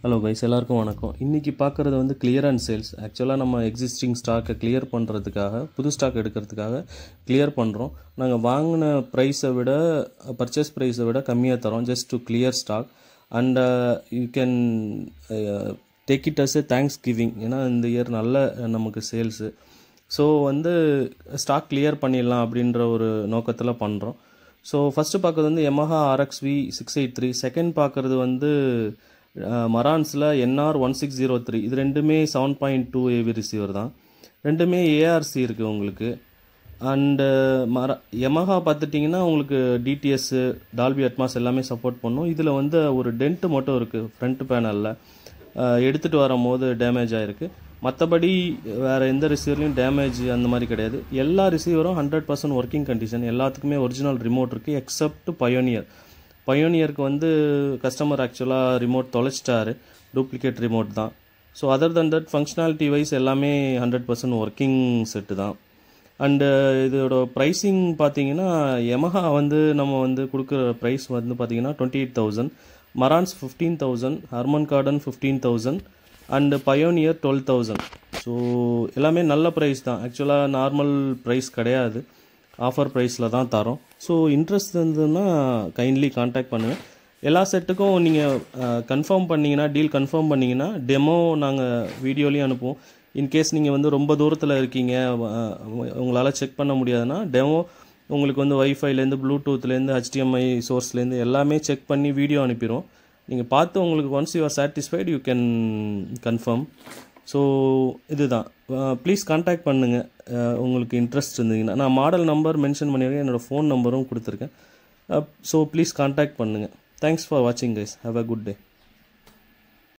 hello guys எல்லாருக்கும் வணக்கம் இன்றைக்கி பார்க்குறது வந்து அண்ட் சேல்ஸ் ஆக்சுவலாக நம்ம எக்ஸிஸ்டிங் ஸ்டாக்கை கிளியர் பண்ணுறதுக்காக புது ஸ்டாக் எடுக்கிறதுக்காக கிளியர் பண்ணுறோம் நாங்கள் வாங்கின ப்ரைஸை விட பர்ச்சேஸ் ப்ரைஸை விட கம்மியாக தரோம் just to clear stock and you can take it as a thanksgiving ஏன்னா இந்த இயர் நல்ல uh, நமக்கு சேல்ஸு ஸோ வந்து ஸ்டாக் கிளியர் பண்ணிடலாம் அப்படின்ற ஒரு நோக்கத்தில் பண்ணுறோம் ஸோ ஃபஸ்ட்டு பார்க்குறது வந்து Yamaha RXV six eight three second பார்க்குறது வந்து மரான்ஸில் NR one six zero three இது ரெண்டுமே seven point two AV receiver தான் ரெண்டுமே ஏஆர்சி இருக்குது உங்களுக்கு அண்டு மர எமஹா பார்த்துட்டிங்கன்னா உங்களுக்கு டிடிஎஸ்ஸு டால்பி அட்மாஸ் எல்லாமே சப்போர்ட் பண்ணும் இதில் வந்து ஒரு டென்ட்டு மட்டும் இருக்குது ஃப்ரண்ட் பேனலில் எடுத்துகிட்டு வரும்போது டேமேஜ் ஆகிருக்கு மற்றபடி வேறு எந்த ரிசீவர்லேயும் டேமேஜ் அந்த மாதிரி கிடையாது எல்லா ரிசீவரும் ஹண்ட்ரட் பர்சன்ட் ஒர்க்கிங் கண்டிஷன் எல்லாத்துக்குமே ஒரிஜினல் ரிமோட் இருக்குது எக்ஸப்ட் பயோனியர் பயோனியருக்கு வந்து கஸ்டமர் ஆக்சுவலாக ரிமோட் தொலைச்சிட்டாரு டூப்ளிகேட் ரிமோட் தான் so other than that functionality wise எல்லாமே ஹண்ட்ரட் பர்சன்ட் ஒர்க்கிங் செட்டு தான் அண்டு இதோட ப்ரைஸிங் பார்த்தீங்கன்னா எமஹா வந்து நம்ம வந்து கொடுக்குற ப்ரைஸ் வந்து பார்த்தீங்கன்னா twenty eight thousand Marantz fifteen thousand Harman Kardon fifteen thousand and Pioneer twelve thousand so எல்லாமே நல்ல ப்ரைஸ் தான் ஆக்சுவலாக நார்மல் ப்ரைஸ் கிடையாது ஆஃபர் ப்ரைஸில் தான் தரோம் ஸோ இன்ட்ரெஸ்ட் இருந்ததுன்னா கைண்ட்லி காண்டாக்ட் பண்ணுங்கள் எல்லா செட்டுக்கும் நீங்கள் கன்ஃபார்ம் பண்ணிங்கன்னா டீல் கன்ஃபார்ம் பண்ணிங்கன்னா டெமோ நாங்கள் வீடியோலேயும் அனுப்புவோம் இன்கேஸ் நீங்கள் வந்து ரொம்ப தூரத்தில் இருக்கீங்க உங்களால் செக் பண்ண முடியாதுன்னா டெமோ உங்களுக்கு வந்து ஒய்ஃபைலேருந்து ப்ளூடூத்லேருந்து ஹெச்டிஎம்ஐ சோர்ஸ்லேருந்து எல்லாமே செக் பண்ணி வீடியோ அனுப்பிடுவோம் நீங்கள் பார்த்து உங்களுக்கு once you are satisfied you can confirm so இதுதான் ப்ளீஸ் காண்டாக்ட் பண்ணுங்கள் உங்களுக்கு இன்ட்ரெஸ்ட் இருந்தீங்கன்னா நான் மாடல் நம்பர் மென்ஷன் பண்ணியிருக்கேன் என்னோடய ஃபோன் நம்பரும் கொடுத்துருக்கேன் ஸோ ப்ளீஸ் காண்டாக்ட் பண்ணுங்கள் தேங்க்ஸ் ஃபார் வாட்சிங் guys have a good day